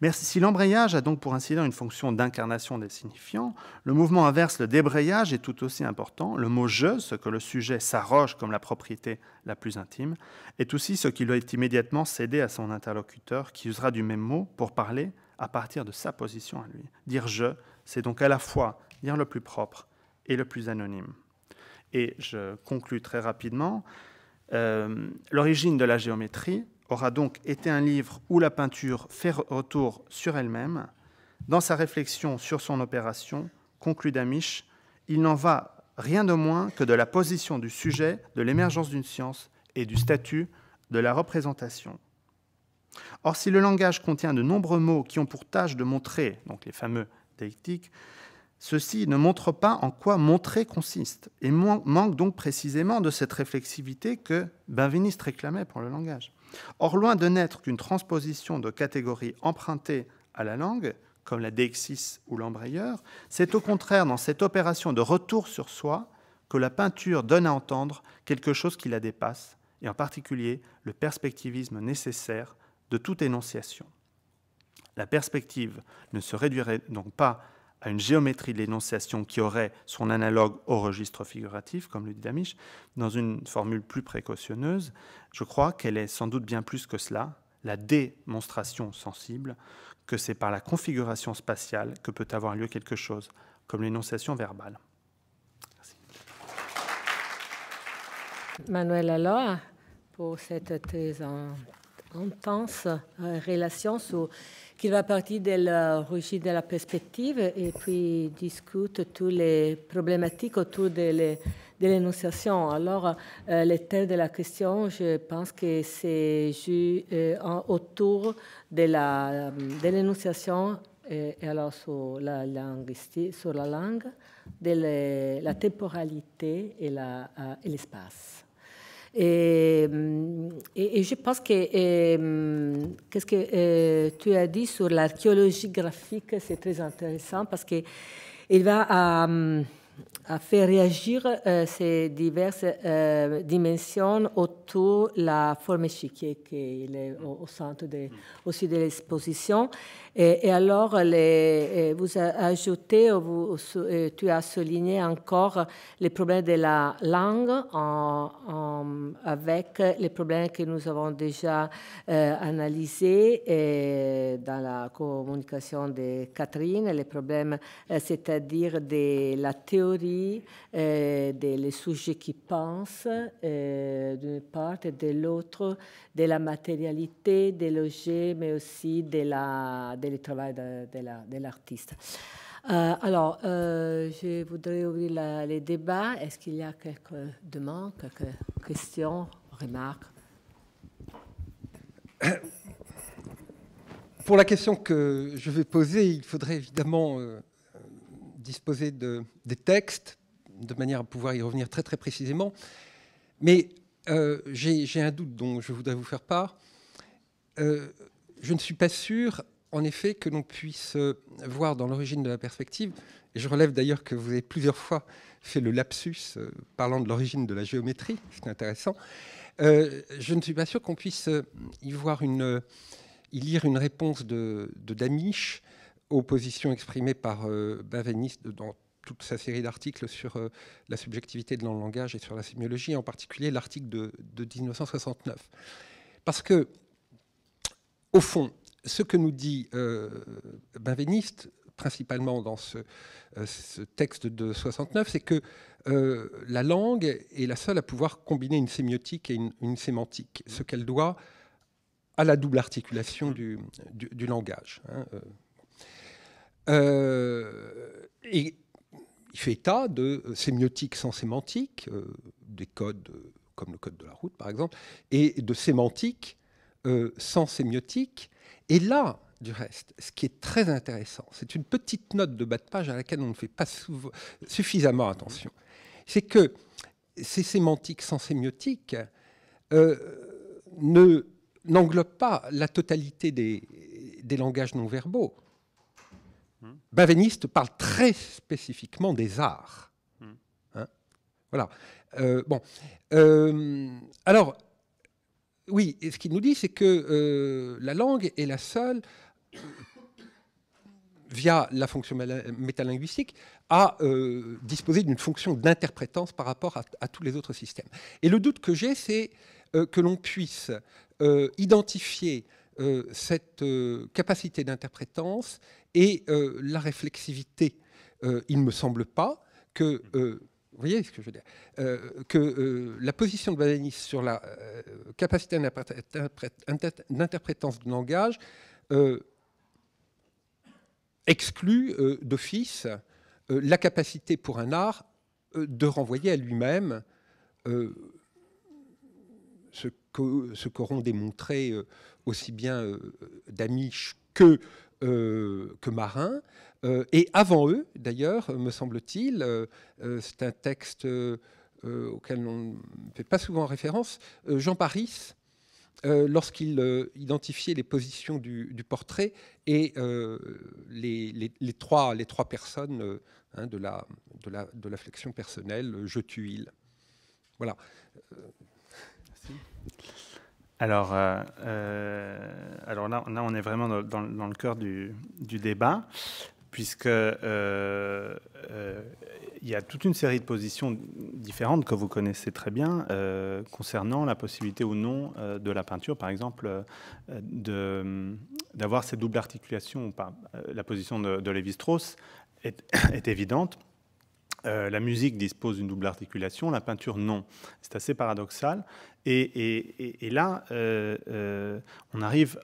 Mais si l'embrayage a donc pour incident une fonction d'incarnation des signifiants, le mouvement inverse, le débrayage, est tout aussi important. Le mot je, ce que le sujet s'arroge comme la propriété la plus intime, est aussi ce qui doit immédiatement céder à son interlocuteur qui usera du même mot pour parler à partir de sa position à lui. Dire je, c'est donc à la fois dire le plus propre et le plus anonyme. Et je conclus très rapidement. Euh, L'origine de la géométrie aura donc été un livre où la peinture fait retour sur elle-même. Dans sa réflexion sur son opération, conclut Damisch, il n'en va rien de moins que de la position du sujet, de l'émergence d'une science et du statut de la représentation. Or, si le langage contient de nombreux mots qui ont pour tâche de montrer, donc les fameux déictiques, ceux-ci ne montrent pas en quoi montrer consiste et manque donc précisément de cette réflexivité que Benveniste réclamait pour le langage. Or, loin de n'être qu'une transposition de catégories empruntées à la langue, comme la déixis ou l'embrayeur, c'est au contraire dans cette opération de retour sur soi que la peinture donne à entendre quelque chose qui la dépasse, et en particulier le perspectivisme nécessaire de toute énonciation. La perspective ne se réduirait donc pas à une géométrie de l'énonciation qui aurait son analogue au registre figuratif, comme le dit Damisch, dans une formule plus précautionneuse, je crois qu'elle est sans doute bien plus que cela, la démonstration sensible, que c'est par la configuration spatiale que peut avoir lieu quelque chose, comme l'énonciation verbale. Merci. Manuel Aloa, pour cette thèse en intense euh, relation qui va partir de l'origine de la perspective et puis discute toutes les problématiques autour de l'énonciation. Alors, euh, le thème de la question, je pense que c'est euh, autour de l'énonciation et, et, alors sur la langue, sur la langue, de la temporalité et euh, l'espace. Mm, et, je pense que mm, qu'est-ce que euh, tu as dit sur l'archéologie graphique, c'est très intéressant parce que il va à mm, a fait réagir euh, ces diverses euh, dimensions autour de la forme échiquier qui est au, centre aussi de l'exposition. Et, alors, les, vous ajoutez, euh, vous, tu as souligné encore les problèmes de la langue avec les problèmes que nous avons déjà analysés dans la communication de Catherine, les problèmes, c'est-à-dire de la théorie des sujets qui pensent, d'une part, et de l'autre, de la matérialité, des l'objet mais aussi de la, de le travail de, de l'artiste. Eh, alors, eh, je voudrais ouvrir les débats. Est-ce qu'il y a quelques demandes, quelques questions, remarques (coughs) Pour la question que je vais poser, il faudrait évidemment euh, disposer de, des textes de manière à pouvoir y revenir très très précisément. Mais euh, j'ai un doute dont je voudrais vous faire part. Euh, je ne suis pas sûr, en effet, que l'on puisse euh, voir dans l'origine de la perspective, et je relève d'ailleurs que vous avez plusieurs fois fait le lapsus parlant de l'origine de la géométrie, c'est intéressant, je ne suis pas sûr qu'on puisse y voir une... y lire une réponse de, de Damisch opposition exprimée par euh, Benveniste dans toute sa série d'articles sur euh, la subjectivité de le langage et sur la sémiologie, en particulier l'article de, 1969. Parce que, au fond, ce que nous dit euh, Benveniste, principalement dans ce, texte de 69, c'est que la langue est la seule à pouvoir combiner une sémiotique et une, sémantique, ce qu'elle doit à la double articulation mm. du, langage. Hein, euh, et il fait état de sémiotiques sans sémantique, euh, des codes euh, comme le code de la route par exemple, et de sémantiques sans sémiotique. Et là, du reste, ce qui est très intéressant, c'est une petite note de bas de page à laquelle on ne fait pas suffisamment attention. C'est que ces sémantiques sans sémiotique ne n'englobent pas la totalité des langages non verbaux. Bavéniste parle très spécifiquement des arts. Hmm. Hein? voilà. Euh, bon. Euh, alors, oui, ce qu'il nous dit, c'est que euh, la langue est la seule, via la fonction métalinguistique, à disposer d'une fonction d'interprétance par rapport à, tous les autres systèmes. Et le doute que j'ai, c'est que l'on puisse identifier cette capacité d'interprétance et la réflexivité. il ne me semble pas que... voyez ce que je veux dire Que la position de Badanis sur la capacité d'interprétance du langage exclut d'office la capacité pour un art de renvoyer à lui-même ce qu'auront démontré aussi bien euh, d'Amish que, euh, que marins. Euh, et avant eux, d'ailleurs, me semble-t-il, c'est un texte auquel on ne fait pas souvent référence, Jean Paris, lorsqu'il identifiait les positions du, portrait et les, trois, les trois personnes hein, de, la, de, de la flexion personnelle, je tue il. Voilà. Merci. Alors, euh, euh, alors là, on est vraiment dans, le cœur du, débat, puisque euh, il y a toute une série de positions différentes que vous connaissez très bien concernant la possibilité ou non de la peinture, par exemple, d'avoir cette double articulation ou pas. La position de, de Lévi-Strauss est (coughs) évidente euh, la musique dispose d'une double articulation, la peinture non. C'est assez paradoxal. Et, là, euh, euh, on arrive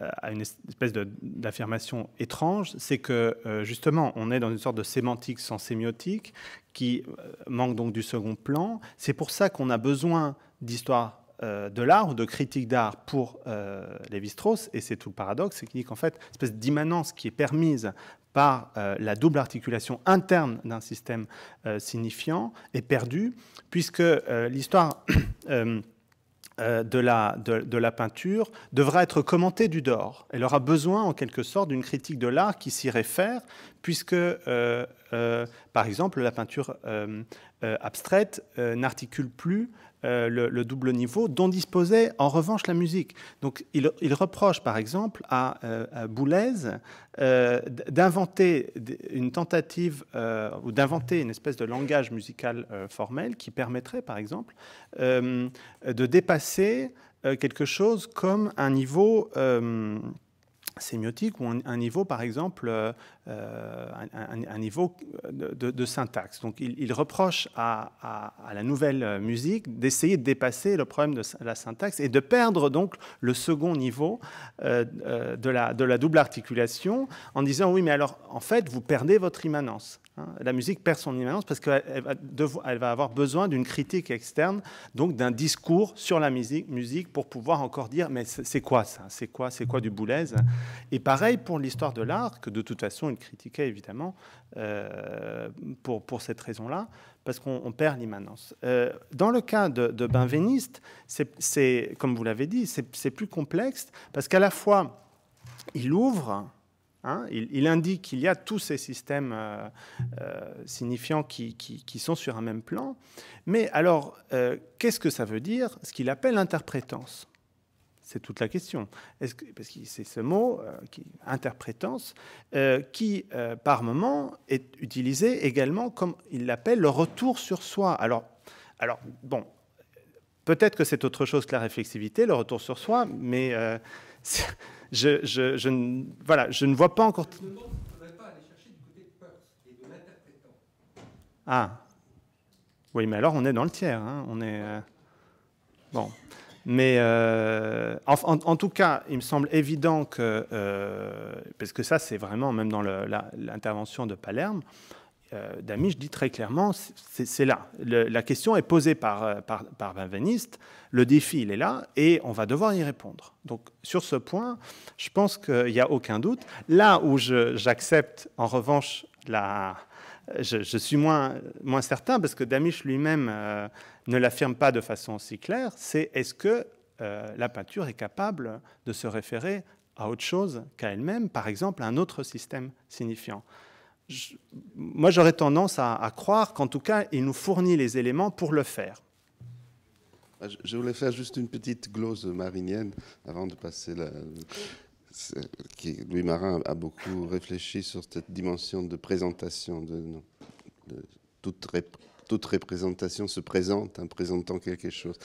à une espèce d'affirmation étrange, c'est que justement, on est dans une sorte de sémantique sans sémiotique qui manque donc du second plan. C'est pour ça qu'on a besoin d'histoire de l'art ou de critique d'art pour euh, Lévi-Strauss, et c'est tout le paradoxe, c'est dit qu'en fait, une espèce d'immanence qui est permise par euh, la double articulation interne d'un système euh, signifiant est perdue, puisque euh, l'histoire (clears throat) de la, de, la, peinture devra être commentée du dehors. Elle aura besoin, en quelque sorte, d'une critique de l'art qui s'y réfère, puisque, par exemple, la peinture abstraite n'articule plus euh, le, double niveau dont disposait en revanche la musique. Donc il, reproche par exemple à, euh, Boulez euh, d'inventer une tentative ou d'inventer une espèce de langage musical formel qui permettrait par exemple de dépasser quelque chose comme un niveau sémiotique ou un, niveau, par exemple, euh, euh, un, niveau de, syntaxe. Donc, il, reproche à, la nouvelle musique d'essayer de dépasser le problème de la syntaxe et de perdre donc le second niveau euh, de la double articulation en disant oui, mais alors en fait, vous perdez votre immanence. Hein, la musique perd son immanence parce qu'elle va avoir besoin d'une critique externe, donc d'un discours sur la musique, pour pouvoir encore dire mais c'est quoi ça C'est quoi C'est quoi du boulez Et pareil pour l'histoire de l'art, que de toute façon il critiquait évidemment euh, pour, cette raison-là, parce qu'on perd l'immanence. Euh, dans le cas de, de Benveniste, c'est comme vous l'avez dit, c'est plus complexe parce qu'à la fois il ouvre Hein, il, indique qu'il y a tous ces systèmes euh, euh, signifiants qui, sont sur un même plan. Mais alors, euh, qu'est-ce que ça veut dire Ce qu'il appelle l'interprétance C'est toute la question. parce que c'est ce mot, qui, interprétance, qui, par moment, est utilisé également comme il l'appelle le retour sur soi. Alors, alors bon, peut-être que c'est autre chose que la réflexivité, le retour sur soi, mais je, voilà, je ne vois pas encore. Ah. Oui, mais alors on est dans le tiers. Hein. On est. Euh, bon. Mais euh, en, tout cas, il me semble évident que, euh, parce que ça, c'est vraiment, même dans l'intervention de Palerme, euh, Damisch dit très clairement, c'est là. la question est posée par, euh, par, par, Benveniste, le défi, il est là, et on va devoir y répondre. Donc sur ce point, je pense qu'il n'y a aucun doute. Là où j'accepte, en revanche, je, suis moins, moins certain, parce que Damisch lui-même euh, ne l'affirme pas de façon aussi claire, c'est est-ce que la peinture est capable de se référer à autre chose qu'à elle-même, par exemple à un autre système signifiant moi j'aurais tendance à, croire qu'en tout cas, il nous fournit les éléments pour le faire. Ah, je voulais faire juste une petite glose marinienne avant de passer la... Louis Marin a beaucoup réfléchi sur cette dimension de présentation. De, toute représentation se présente en présentant quelque chose.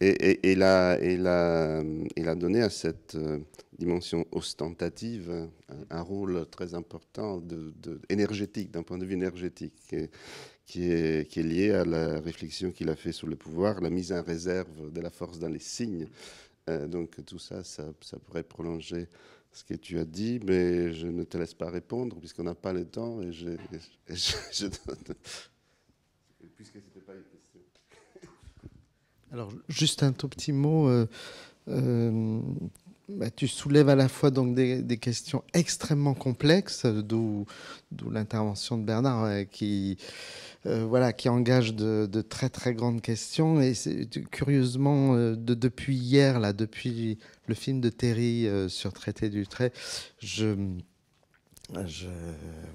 Et, et, et, la, et, à cette euh, dimension ostentative un, rôle très important de, énergétique, d'un point de vue énergétique, qui, est, qui est lié à la réflexion qu'il a fait sur le pouvoir, la mise en réserve de la force dans les signes. Euh, donc tout ça, ça, pourrait prolonger ce que tu as dit, mais je ne te laisse pas répondre puisqu'on n'a pas le temps et Puisque alors, juste un tout petit mot. Euh, euh, bah, tu soulèves à la fois donc des, questions extrêmement complexes, d'où l'intervention de Bernard qui euh, voilà qui engage de, très très grandes questions. Et curieusement, depuis hier là, depuis le film de Terry sur Traité du trait, je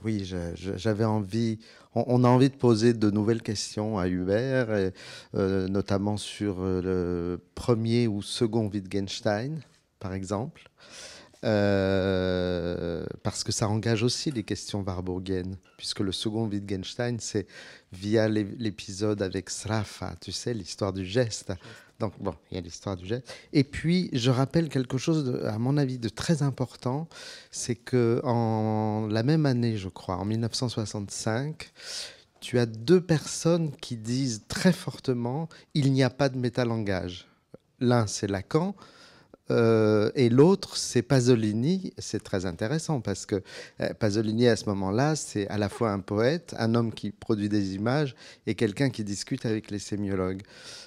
oui, j'avais envie, on, a envie de poser de nouvelles questions à Hubert, euh, notamment sur euh, le premier ou second Wittgenstein, par exemple, euh, parce que ça engage aussi les questions warburgiennes, puisque le second Wittgenstein, c'est via l'épisode avec Srafa, tu sais, l'histoire du geste. Donc, bon, il y a l'histoire du jet. Et puis, je rappelle quelque chose, à mon avis, de très important, c'est que en la même année, je crois, en 1965, tu as deux personnes qui disent très fortement il n'y a pas de métalangage. L'un, c'est Lacan, euh, et l'autre, c'est Pasolini. C'est très intéressant parce que euh, Pasolini, à ce moment-là, c'est à la fois un poète, un homme qui produit des images et quelqu'un qui discute avec les sémiologues.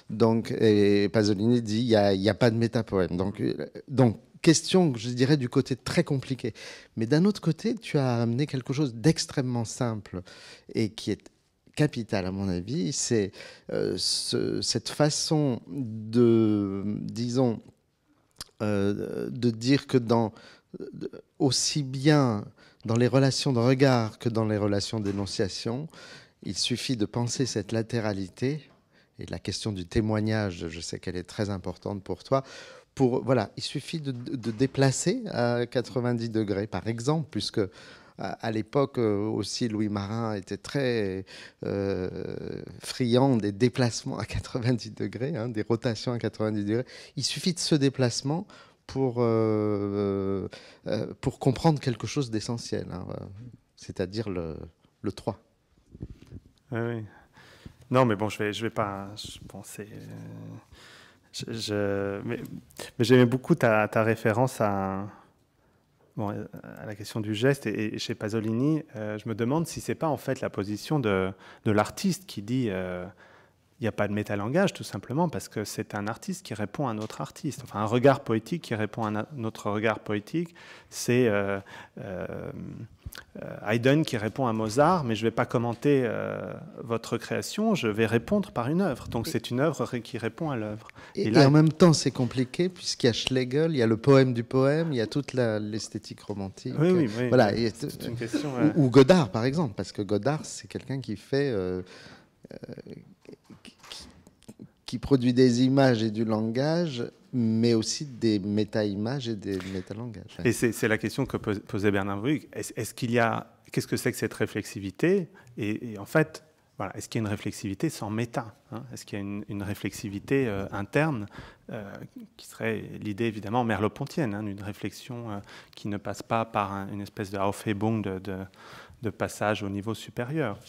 Donc, et Pasolini dit il n'y a, pas de métapoème. Donc, euh, donc, question, je dirais, du côté très compliqué. Mais d'un autre côté, tu as amené quelque chose d'extrêmement simple et qui est capital, à mon avis. C'est cette façon de, disons, euh, de dire que dans aussi bien dans les relations de regard que dans les relations d'énonciation, il suffit de penser cette latéralité et la question du témoignage, je sais qu'elle est très importante pour toi. Pour, voilà, il suffit de, de déplacer à 90 degrés, par exemple, puisque à, l'époque euh, aussi, Louis Marin était très euh, friand des déplacements à 90 degrés, hein, des rotations à 90 degrés. Il suffit de ce déplacement pour, euh, pour comprendre quelque chose d'essentiel, hein, c'est-à-dire le, 3. Ah oui. Non, mais bon, je vais, je vais pas. penser. Je, mais j'aimais beaucoup ta, ta référence à, euh, à la question du geste et, chez Pasolini, euh, je me demande si c'est pas en fait la position de, l'artiste qui dit euh, il n'y a pas de métalangage tout simplement parce que c'est un artiste qui répond à un autre artiste, enfin un regard poétique qui répond à un regard poétique, c'est euh, Haydn qui répond à Mozart, mais je ne vais pas commenter euh, votre création, je vais répondre par une œuvre. Donc c'est une œuvre qui répond à l'œuvre. Et, en même temps, c'est compliqué, puisqu'il y a Schlegel, il y a le poème du poème, il y a toute l'esthétique romantique. Oui, oui, oui. Voilà, ou, Godard, par exemple, parce que Godard, c'est quelqu'un qui fait. Euh, qui produit des images et du langage mais aussi des méta-images et des méta-langages. Et c'est la question que posait Bernard Brugge. Est-ce qu'il y a. Qu'est-ce que c'est que cette réflexivité et, en fait, voilà, est-ce qu'il y a une réflexivité sans méta hein Est-ce qu'il y a une, réflexivité euh, interne euh, qui serait l'idée évidemment merleau-pontienne, hein, une réflexion euh, qui ne passe pas par une espèce de Aufhebung de, de, de, passage au niveau supérieur